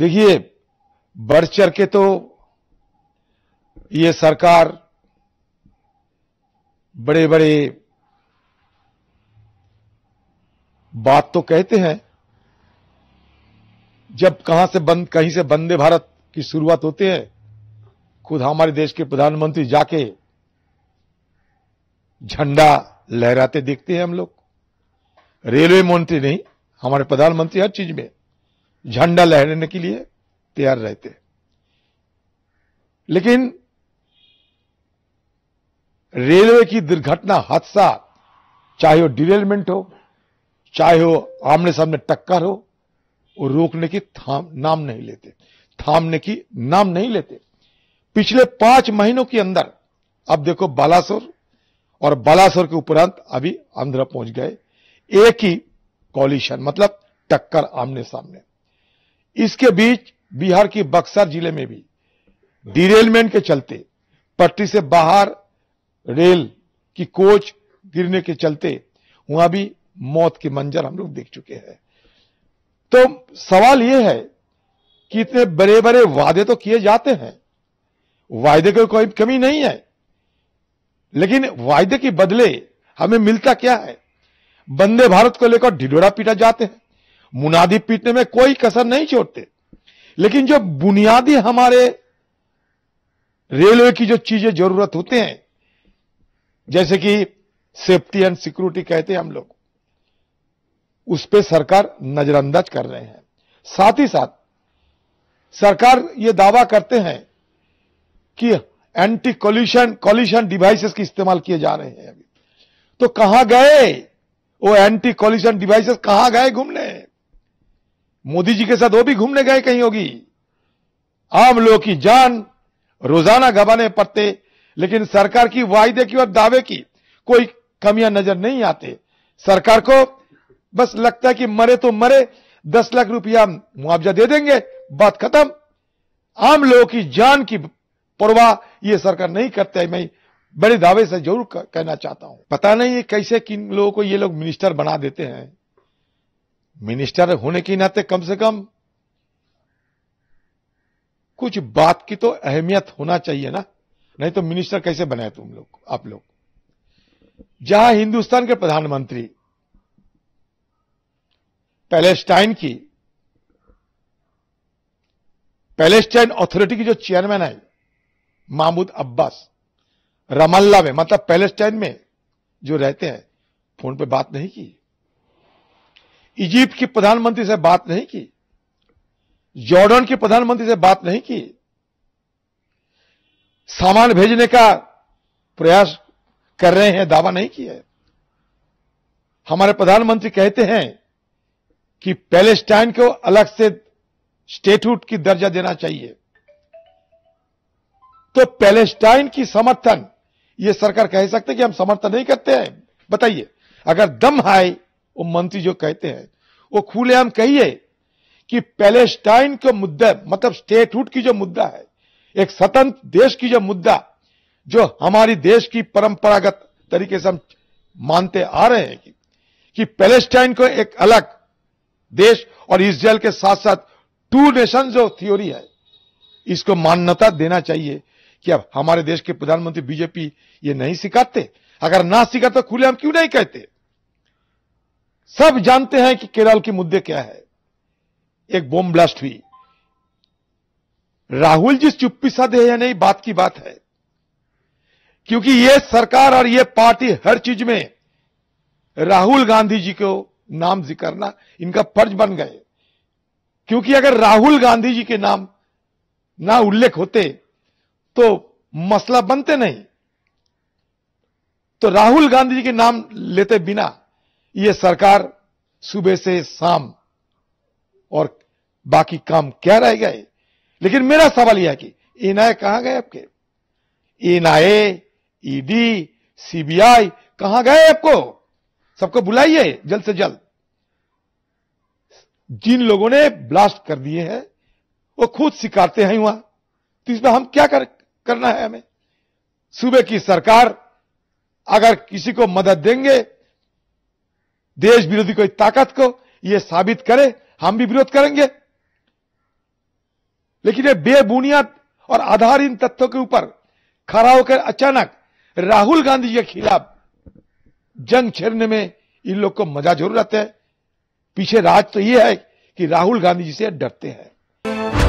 देखिए बढ़ चढ़ के तो ये सरकार बड़े बड़े बात तो कहते हैं जब कहां से बंद कहीं से वंदे भारत की शुरुआत होती है खुद हमारे देश के प्रधानमंत्री जाके झंडा लहराते देखते हैं हम लोग रेलवे मंत्री नहीं हमारे प्रधानमंत्री हर चीज में झंडा लहराने के लिए तैयार रहते लेकिन रेलवे की दुर्घटना हादसा चाहे वो डिरेलमेंट हो चाहे वो आमने सामने टक्कर हो वो रोकने की थाम नाम नहीं लेते थामने की नाम नहीं लेते पिछले पांच महीनों के अंदर अब देखो बालासोर और बालासोर के उपरांत अभी आंध्र पहुंच गए एक ही कॉलिशन मतलब टक्कर आमने सामने इसके बीच बिहार की बक्सर जिले में भी डिरेलमेंट के चलते पट्टी से बाहर रेल की कोच गिरने के चलते वहां भी मौत के मंजर हम लोग देख चुके हैं तो सवाल यह है कि इतने बड़े बड़े वादे तो किए जाते हैं वायदे की कोई कमी नहीं है लेकिन वायदे के बदले हमें मिलता क्या है वंदे भारत को लेकर ढिडोरा पीटा जाते हैं मुनादी पीटने में कोई कसर नहीं छोड़ते लेकिन जो बुनियादी हमारे रेलवे की जो चीजें जरूरत होते हैं जैसे कि सेफ्टी एंड सिक्योरिटी कहते हैं हम लोग उस पर सरकार नजरअंदाज कर रहे हैं साथ ही साथ सरकार ये दावा करते हैं कि एंटी कॉल्यूशन कॉल्यूशन डिवाइसेस की इस्तेमाल किए जा रहे हैं अभी तो कहां गए वो एंटी कॉल्यूशन डिवाइसेस कहां गए घूमने मोदी जी के साथ वो भी घूमने गए कहीं होगी आम लोग की जान रोजाना गबाने पड़ते लेकिन सरकार की वायदे की और दावे की कोई कमियां नजर नहीं आते सरकार को बस लगता है कि मरे तो मरे दस लाख रुपया मुआवजा दे देंगे बात खत्म आम लोगों की जान की परवाह ये सरकार नहीं करते है मैं बड़े दावे से जरूर कहना चाहता हूं पता नहीं ये कैसे किन लोगों को ये लोग मिनिस्टर बना देते हैं मिनिस्टर होने के नाते कम से कम कुछ बात की तो अहमियत होना चाहिए ना नहीं तो मिनिस्टर कैसे बनाए तुम लोग आप लोग जहां हिंदुस्तान के प्रधानमंत्री पैलेस्टाइन की पैलेस्टाइन अथॉरिटी की जो चेयरमैन है महमूद अब्बास रमल्ला में मतलब पैलेस्टाइन में जो रहते हैं फोन पे बात नहीं की इजिप्ट के प्रधानमंत्री से बात नहीं की जॉर्डन के प्रधानमंत्री से बात नहीं की सामान भेजने का प्रयास कर रहे हैं दावा नहीं किया हमारे प्रधानमंत्री कहते हैं कि पैलेस्टाइन को अलग से स्टेटहुड की दर्जा देना चाहिए तो पैलेस्टाइन की समर्थन ये सरकार कह सकते कि हम समर्थन नहीं करते हैं बताइए अगर दम हाई वो मंत्री जो कहते हैं वो खुलेआम कहिए कि पैलेस्टाइन के मुद्दा मतलब स्टेटहुड की जो मुद्दा है एक स्वतंत्र देश की जो मुद्दा जो हमारी देश की परंपरागत तरीके से हम मानते आ रहे हैं कि, कि पैलेस्टाइन को एक अलग देश और इसराइल के साथ साथ टू नेशन जो थ्योरी है इसको मान्यता देना चाहिए कि अब हमारे देश के प्रधानमंत्री बीजेपी ये नहीं सिखाते अगर ना सिखाते तो खुले हम क्यों नहीं कहते सब जानते हैं कि केरल के मुद्दे क्या है एक बॉम्ब ब्लास्ट हुई राहुल जी चुप्पी साधे या नहीं बात की बात है क्योंकि ये सरकार और ये पार्टी हर चीज में राहुल गांधी जी को नाम जिकरना इनका फर्ज बन गए क्योंकि अगर राहुल गांधी जी के नाम ना उल्लेख होते तो मसला बनते नहीं तो राहुल गांधी जी के नाम लेते बिना ये सरकार सुबह से शाम और बाकी काम क्या रह गए लेकिन मेरा सवाल यह है कि एनआईए कहां गए आपके एनआईए ईडी सीबीआई कहां गए आपको सबको बुलाइए जल्द से जल्द जिन लोगों ने ब्लास्ट कर दिए हैं वो खुद सिखाते हैं वहां तो इसमें हम क्या कर, करना है हमें सूबे की सरकार अगर किसी को मदद देंगे देश विरोधी कोई ताकत को यह साबित करे हम भी विरोध करेंगे लेकिन ये बेबुनियाद और आधारहीन तथ्यों के ऊपर खड़ा होकर अचानक राहुल गांधी के खिलाफ जंग छेड़ने में इन लोग को मजा जरूर आता है पीछे राज तो यह है कि राहुल गांधी जी से डरते हैं